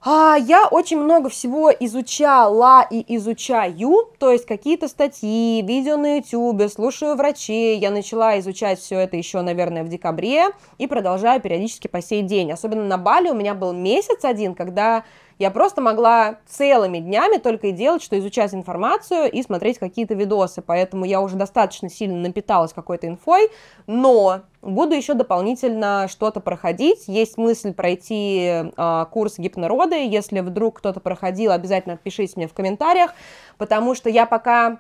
А, я очень много всего изучала и изучаю, то есть какие-то статьи, видео на YouTube, слушаю врачей. Я начала изучать все это еще, наверное, в декабре и продолжаю периодически по сей день. Особенно на Бали у меня был месяц один, когда я просто могла целыми днями только и делать, что изучать информацию и смотреть какие-то видосы, поэтому я уже достаточно сильно напиталась какой-то инфой, но буду еще дополнительно что-то проходить. Есть мысль пройти э, курс гипнороды. Если вдруг кто-то проходил, обязательно отпишись мне в комментариях, потому что я пока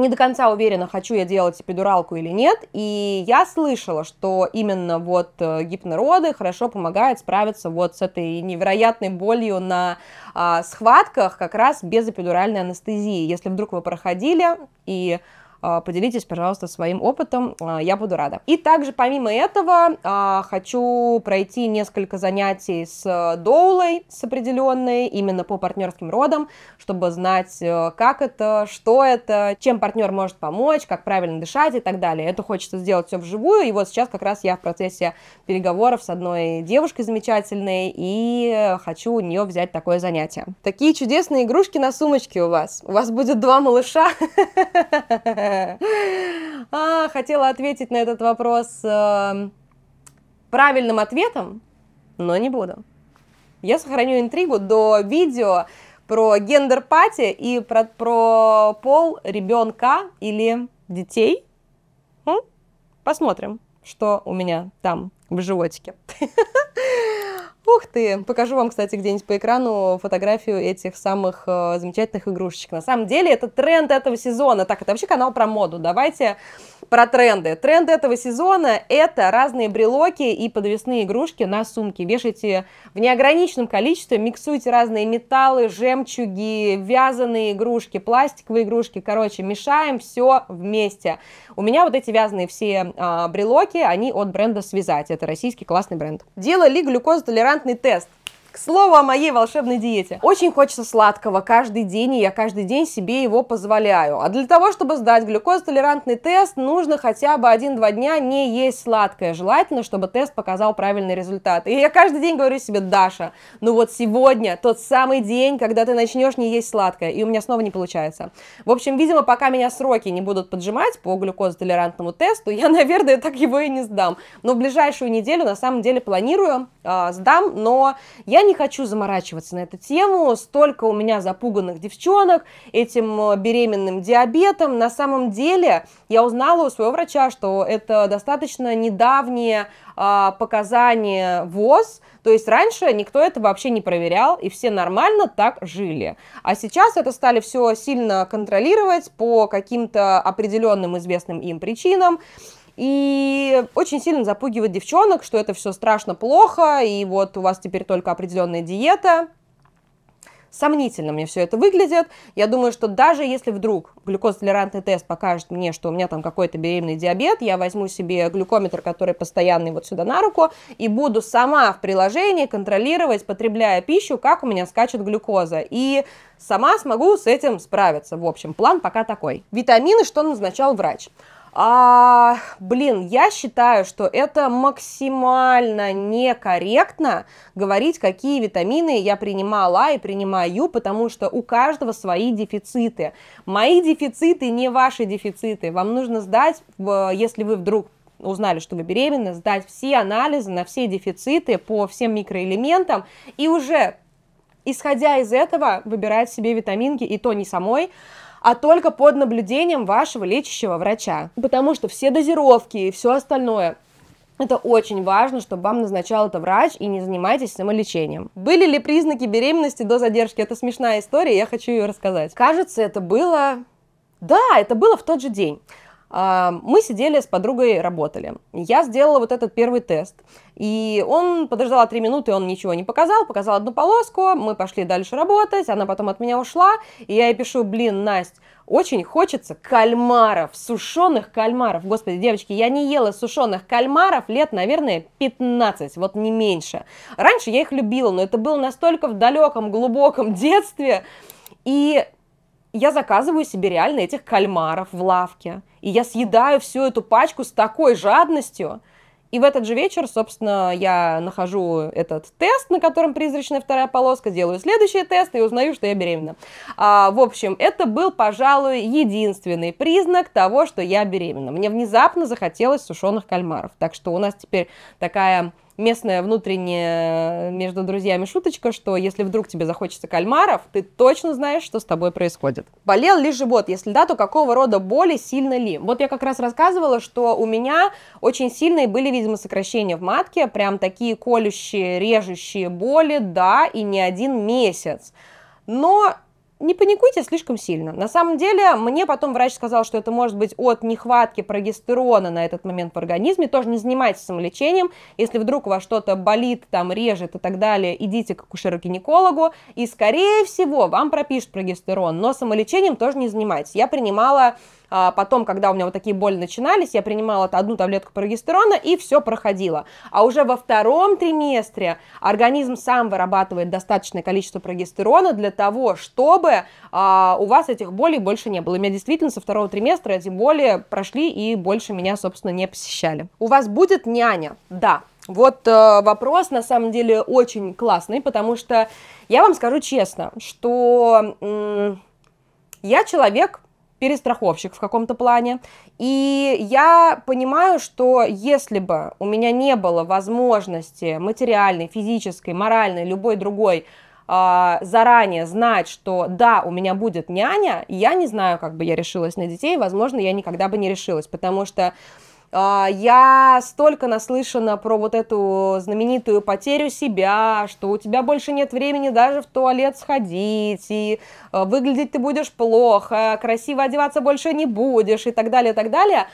не до конца уверена, хочу я делать эпидуралку или нет, и я слышала, что именно вот э, гипнороды хорошо помогают справиться вот с этой невероятной болью на а, схватках как раз без эпидуральной анестезии. Если вдруг вы проходили и а, поделитесь, пожалуйста, своим опытом, а, я буду рада. И также, помимо этого, а, хочу пройти несколько занятий с э, доулой, с определенной, именно по партнерским родам, чтобы знать, э, как это, что это, чем партнер может помочь, как правильно дышать и так далее. Это хочется сделать все вживую, и вот сейчас как раз я в процессе переговоров с одной девушкой замечательной, и хочу у нее взять такое занятие. Такие чудесные игрушки на сумочке у вас. У вас будет два малыша. А, хотела ответить на этот вопрос э, правильным ответом, но не буду. Я сохраню интригу до видео про гендер-пати и про, про пол ребенка или детей. Ну, посмотрим, что у меня там в животике. Ух ты! Покажу вам, кстати, где-нибудь по экрану фотографию этих самых э, замечательных игрушечек. На самом деле, это тренд этого сезона. Так, это вообще канал про моду. Давайте про тренды. Тренд этого сезона – это разные брелоки и подвесные игрушки на сумке. Вешайте в неограниченном количестве, миксуйте разные металлы, жемчуги, вязаные игрушки, пластиковые игрушки. Короче, мешаем все вместе. У меня вот эти вязаные все э, брелоки, они от бренда «Связать». Это российский классный бренд. Делали глюкозотолерантный тест – к слову о моей волшебной диете. Очень хочется сладкого каждый день, и я каждый день себе его позволяю. А для того, чтобы сдать глюкозотолерантный тест, нужно хотя бы 1-2 дня не есть сладкое. Желательно, чтобы тест показал правильный результат. И я каждый день говорю себе, Даша, ну вот сегодня тот самый день, когда ты начнешь не есть сладкое, и у меня снова не получается. В общем, видимо, пока меня сроки не будут поджимать по глюкозотолерантному тесту, я, наверное, так его и не сдам. Но в ближайшую неделю, на самом деле, планирую, э, сдам, но я я не хочу заморачиваться на эту тему, столько у меня запуганных девчонок этим э, беременным диабетом. На самом деле я узнала у своего врача, что это достаточно недавние а, показания ВОЗ, то есть раньше никто это вообще не проверял, и все нормально так жили. А сейчас это стали все сильно контролировать по каким-то определенным известным им причинам и очень сильно запугивает девчонок, что это все страшно плохо, и вот у вас теперь только определенная диета. Сомнительно мне все это выглядит. Я думаю, что даже если вдруг глюкозотолерантный тест покажет мне, что у меня там какой-то беременный диабет, я возьму себе глюкометр, который постоянный вот сюда на руку, и буду сама в приложении контролировать, потребляя пищу, как у меня скачет глюкоза. И сама смогу с этим справиться. В общем, план пока такой. Витамины, что назначал врач. А, блин, я считаю, что это максимально некорректно говорить, какие витамины я принимала и принимаю, потому что у каждого свои дефициты. Мои дефициты не ваши дефициты. Вам нужно сдать, если вы вдруг узнали, что вы беременны, сдать все анализы на все дефициты по всем микроэлементам и уже исходя из этого выбирать себе витаминки и то не самой, а только под наблюдением вашего лечащего врача. Потому что все дозировки и все остальное это очень важно, чтобы вам назначал это врач и не занимайтесь самолечением. Были ли признаки беременности до задержки? Это смешная история, я хочу ее рассказать. Кажется, это было... Да, это было в тот же день. А, мы сидели с подругой, работали. Я сделала вот этот первый тест. И он подождала 3 минуты, он ничего не показал, показал одну полоску, мы пошли дальше работать, она потом от меня ушла, и я ей пишу, блин, Настя, очень хочется кальмаров, сушеных кальмаров. Господи, девочки, я не ела сушеных кальмаров лет, наверное, 15, вот не меньше. Раньше я их любила, но это было настолько в далеком, глубоком детстве. И я заказываю себе реально этих кальмаров в лавке. И я съедаю всю эту пачку с такой жадностью. И в этот же вечер, собственно, я нахожу этот тест, на котором призрачная вторая полоска, делаю следующий тест и узнаю, что я беременна. А, в общем, это был, пожалуй, единственный признак того, что я беременна. Мне внезапно захотелось сушеных кальмаров. Так что у нас теперь такая местная внутренняя э, между друзьями шуточка, что если вдруг тебе захочется кальмаров, ты точно знаешь, что с тобой происходит. Болел ли живот? Если да, то какого рода боли, сильно ли? Вот я как раз рассказывала, что у меня очень сильные были, видимо, сокращения в матке, прям такие колющие, режущие боли, да, и не один месяц. Но не паникуйте слишком сильно. На самом деле, мне потом врач сказал, что это может быть от нехватки прогестерона на этот момент в организме. Тоже не занимайтесь самолечением. Если вдруг у вас что-то болит, там, режет и так далее, идите к акушеру-гинекологу, и, скорее всего, вам пропишут прогестерон. Но самолечением тоже не занимайтесь. Я принимала а потом, когда у меня вот такие боли начинались, я принимала одну таблетку прогестерона, и все проходило. А уже во втором триместре организм сам вырабатывает достаточное количество прогестерона для того, чтобы а, у вас этих болей больше не было. У меня действительно со второго триместра эти боли прошли и больше меня, собственно, не посещали. У вас будет няня? Да, вот э, вопрос на самом деле очень классный, потому что я вам скажу честно, что э, я человек перестраховщик в каком-то плане. И я понимаю, что если бы у меня не было возможности материальной, физической, моральной, любой другой а, заранее знать, что да, у меня будет няня, я не знаю, как бы я решилась на детей, возможно, я никогда бы не решилась, потому что а, я столько наслышана про вот эту знаменитую потерю себя, что у тебя больше нет времени даже в туалет сходить, и э, выглядеть ты будешь плохо, красиво одеваться больше не будешь, и так далее, и так далее.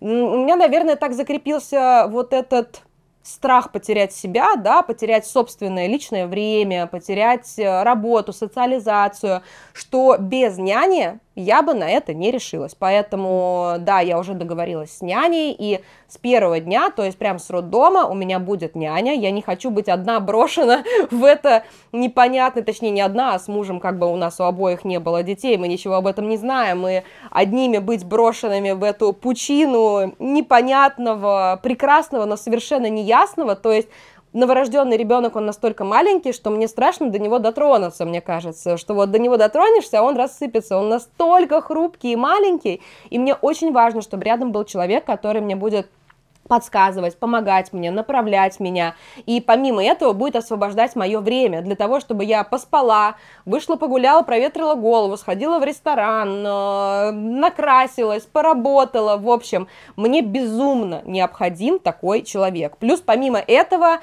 У меня, наверное, так закрепился вот этот страх потерять себя, да, потерять собственное личное время, потерять э, работу, социализацию, что без няни я бы на это не решилась. Поэтому, да, я уже договорилась с няней, и с первого дня, то есть прям с роддома у меня будет няня, я не хочу быть одна брошена в это непонятное, точнее не одна, а с мужем как бы у нас у обоих не было детей, мы ничего об этом не знаем, мы одними быть брошенными в эту пучину непонятного, прекрасного, но совершенно неясного, то есть новорожденный ребенок, он настолько маленький, что мне страшно до него дотронуться, мне кажется, что вот до него дотронешься, а он рассыпется, он настолько хрупкий и маленький, и мне очень важно, чтобы рядом был человек, который мне будет подсказывать, помогать мне, направлять меня. И помимо этого будет освобождать мое время для того, чтобы я поспала, вышла погуляла, проветрила голову, сходила в ресторан, э, накрасилась, поработала. В общем, мне безумно необходим такой человек. Плюс помимо этого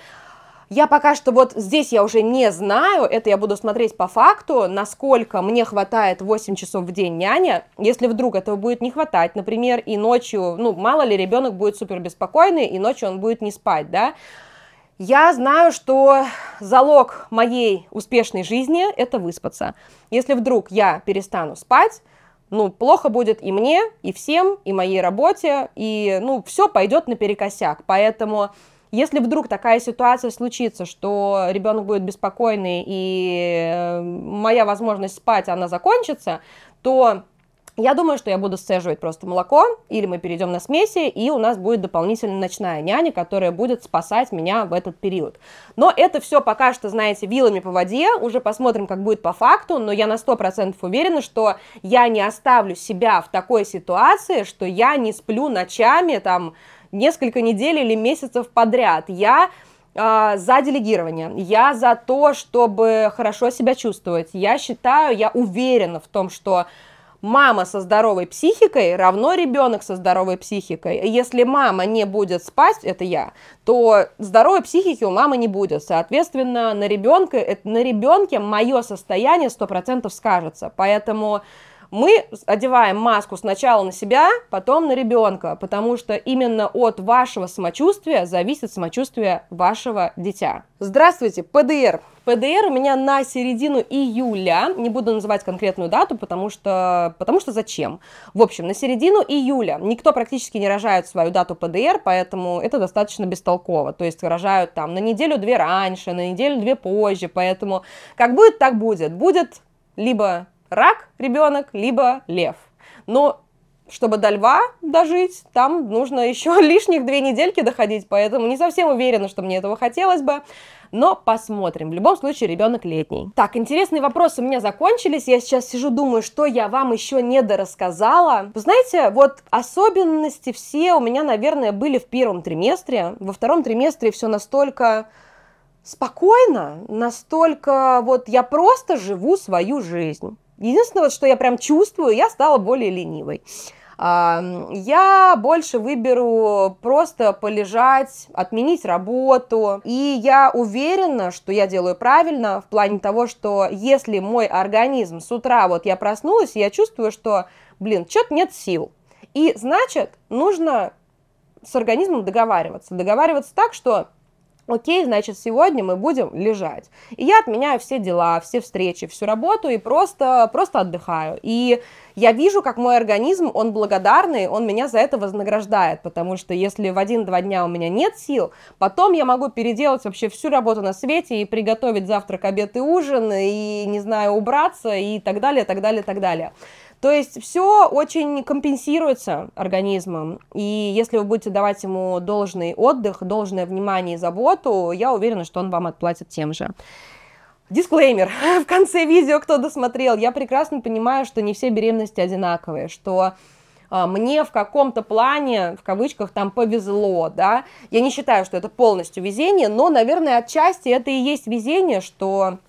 я пока что вот здесь я уже не знаю, это я буду смотреть по факту, насколько мне хватает 8 часов в день няня. Если вдруг этого будет не хватать, например, и ночью, ну, мало ли, ребенок будет супер беспокойный, и ночью он будет не спать, да, я знаю, что залог моей успешной жизни – это выспаться. Если вдруг я перестану спать, ну, плохо будет и мне, и всем, и моей работе, и, ну, все пойдет наперекосяк. Поэтому если вдруг такая ситуация случится, что ребенок будет беспокойный и э, моя возможность спать, она закончится, то я думаю, что я буду сцеживать просто молоко, или мы перейдем на смеси, и у нас будет дополнительно ночная няня, которая будет спасать меня в этот период. Но это все пока что, знаете, вилами по воде, уже посмотрим, как будет по факту, но я на 100% уверена, что я не оставлю себя в такой ситуации, что я не сплю ночами, там, несколько недель или месяцев подряд. Я а, за делегирование, я за то, чтобы хорошо себя чувствовать. Я считаю, я уверена в том, что мама со здоровой психикой равно ребенок со здоровой психикой. если мама не будет спать, это я, то здоровой психики у мамы не будет. Соответственно, на, ребенка, э, на ребенке мое состояние 100% скажется. Поэтому мы одеваем маску сначала на себя, потом на ребенка, потому что именно от вашего самочувствия зависит самочувствие вашего дитя. Здравствуйте, ПДР. ПДР у меня на середину июля, не буду называть конкретную дату, потому что, потому что зачем? В общем, на середину июля никто практически не рожает свою дату ПДР, поэтому это достаточно бестолково, то есть рожают там на неделю-две раньше, на неделю-две позже, поэтому как будет, так будет. Будет либо рак ребенок, либо лев. Но чтобы до льва дожить, там нужно еще лишних две недельки доходить, поэтому не совсем уверена, что мне этого хотелось бы. Но посмотрим. В любом случае, ребенок летний. Так, интересные вопросы у меня закончились. Я сейчас сижу, думаю, что я вам еще не дорассказала. Вы знаете, вот особенности все у меня, наверное, были в первом триместре. Во втором триместре все настолько спокойно, настолько вот я просто живу свою жизнь. Единственное, вот, что я прям чувствую, я стала более ленивой. А, я больше выберу просто полежать, отменить работу. И я уверена, что я делаю правильно в плане того, что если мой организм с утра, вот я проснулась, я чувствую, что, блин, что-то нет сил. И значит, нужно с организмом договариваться. Договариваться так, что Окей, значит, сегодня мы будем лежать. И я отменяю все дела, все встречи, всю работу и просто, просто отдыхаю. И я вижу, как мой организм, он благодарный, он меня за это вознаграждает, потому что если в один-два дня у меня нет сил, потом я могу переделать вообще всю работу на свете и приготовить завтрак, обед и ужин, и, не знаю, убраться и так далее, так далее, так далее. То есть все очень компенсируется организмом, и если вы будете давать ему должный отдых, должное внимание и заботу, я уверена, что он вам отплатит тем же. Дисклеймер в конце видео, кто досмотрел, я прекрасно понимаю, что не все беременности одинаковые, что а, мне в каком-то плане, в кавычках, там повезло, да. Я не считаю, что это полностью везение, но, наверное, отчасти это и есть везение, что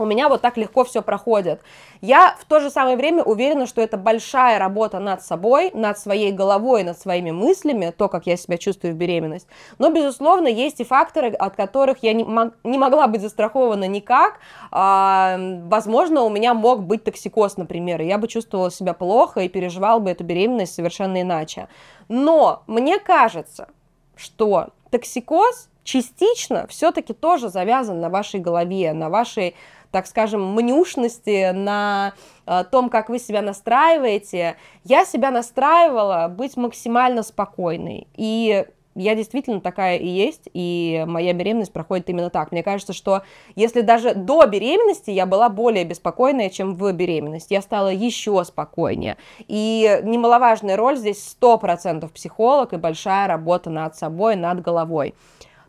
у меня вот так легко все проходит. Я в то же самое время уверена, что это большая работа над собой, над своей головой, над своими мыслями, то, как я себя чувствую в беременность. Но, безусловно, есть и факторы, от которых я не, мог, не могла быть застрахована никак. А, возможно, у меня мог быть токсикоз, например, и я бы чувствовала себя плохо и переживала бы эту беременность совершенно иначе. Но мне кажется, что токсикоз частично все-таки тоже завязан на вашей голове, на вашей так скажем, мнюшности, на э, том, как вы себя настраиваете. Я себя настраивала быть максимально спокойной. И я действительно такая и есть, и моя беременность проходит именно так. Мне кажется, что если даже до беременности я была более беспокойная, чем в беременность, я стала еще спокойнее. И немаловажная роль здесь 100% психолог и большая работа над собой, над головой.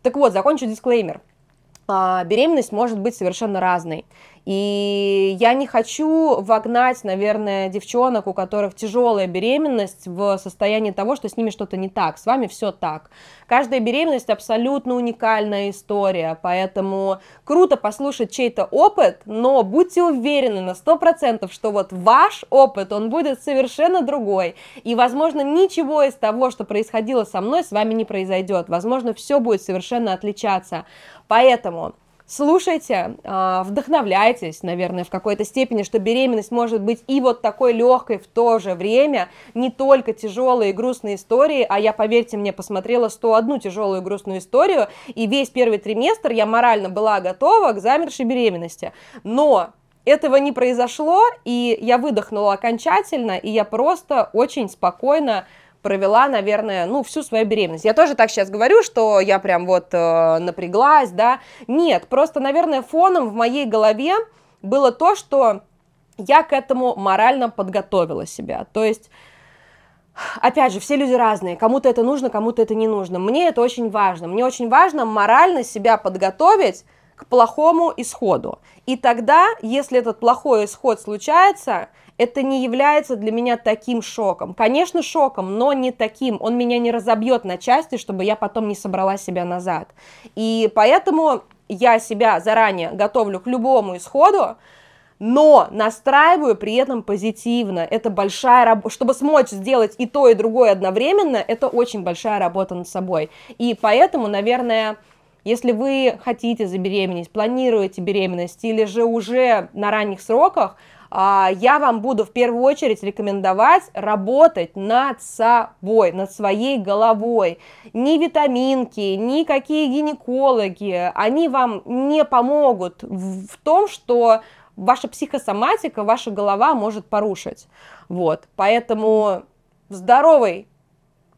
Так вот, закончу дисклеймер. А, беременность может быть совершенно разной. И я не хочу вогнать, наверное, девчонок, у которых тяжелая беременность, в состояние того, что с ними что-то не так, с вами все так. Каждая беременность абсолютно уникальная история, поэтому круто послушать чей-то опыт, но будьте уверены на 100%, что вот ваш опыт, он будет совершенно другой. И, возможно, ничего из того, что происходило со мной, с вами не произойдет. Возможно, все будет совершенно отличаться. Поэтому слушайте, а, вдохновляйтесь, наверное, в какой-то степени, что беременность может быть и вот такой легкой в то же время, не только тяжелые и грустные истории, а я, поверьте мне, посмотрела 101 тяжелую и грустную историю, и весь первый триместр я морально была готова к замершей беременности. Но этого не произошло, и я выдохнула окончательно, и я просто очень спокойно провела, наверное, ну, всю свою беременность. Я тоже так сейчас говорю, что я прям вот э, напряглась, да. Нет, просто, наверное, фоном в моей голове было то, что я к этому морально подготовила себя. То есть Опять же, все люди разные, кому-то это нужно, кому-то это не нужно. Мне это очень важно. Мне очень важно морально себя подготовить к плохому исходу. И тогда, если этот плохой исход случается, это не является для меня таким шоком. Конечно, шоком, но не таким. Он меня не разобьет на части, чтобы я потом не собрала себя назад. И поэтому я себя заранее готовлю к любому исходу, но настраиваю при этом позитивно. Это большая работа. Чтобы смочь сделать и то, и другое одновременно, это очень большая работа над собой. И поэтому, наверное, если вы хотите забеременеть, планируете беременность или же уже на ранних сроках, а, я вам буду в первую очередь рекомендовать работать над собой, над своей головой. Ни витаминки, ни какие гинекологи, они вам не помогут в том, что ваша психосоматика, ваша голова может порушить. Вот, поэтому здоровой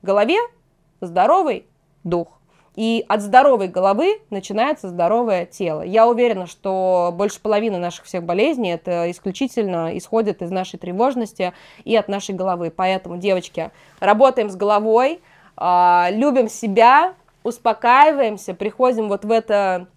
голове, здоровый дух. И от здоровой головы начинается здоровое тело. Я уверена, что больше половины наших всех болезней это исключительно исходит из нашей тревожности и от нашей головы. Поэтому, девочки, работаем с головой, а, любим себя, успокаиваемся, приходим вот в это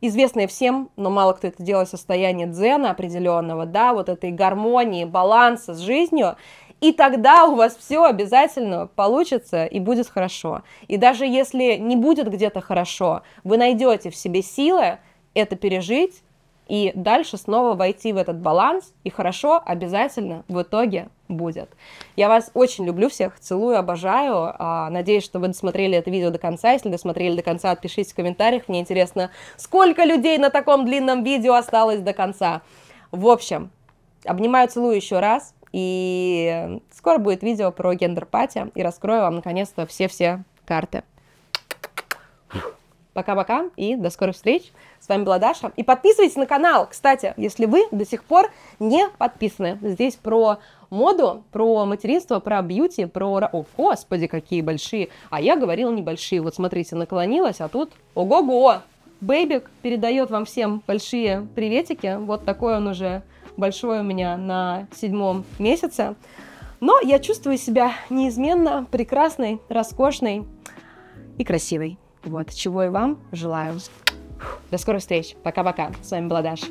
известное всем, но мало кто это делает, состояние дзена определенного, да, вот этой гармонии, баланса с жизнью, и тогда у вас все обязательно получится и будет хорошо. И даже если не будет где-то хорошо, вы найдете в себе силы это пережить и дальше снова войти в этот баланс, и хорошо обязательно в итоге будет. Я вас очень люблю всех, целую, обожаю. А, надеюсь, что вы досмотрели это видео до конца. Если досмотрели до конца, отпишите в комментариях. Мне интересно, сколько людей на таком длинном видео осталось до конца. В общем, обнимаю, целую еще раз. И скоро будет видео про гендер-пати, и раскрою вам наконец-то все-все карты. Пока-пока и до скорых встреч. С вами была Даша. И подписывайтесь на канал, кстати, если вы до сих пор не подписаны. Здесь про моду, про материнство, про бьюти, про... О, господи, какие большие. А я говорила небольшие. Вот смотрите, наклонилась, а тут... Ого-го! Бэйбик передает вам всем большие приветики. Вот такой он уже большой у меня на седьмом месяце. Но я чувствую себя неизменно прекрасной, роскошной и красивой. Вот, чего и вам желаю. До скорых встреч. Пока-пока. С вами была Даша.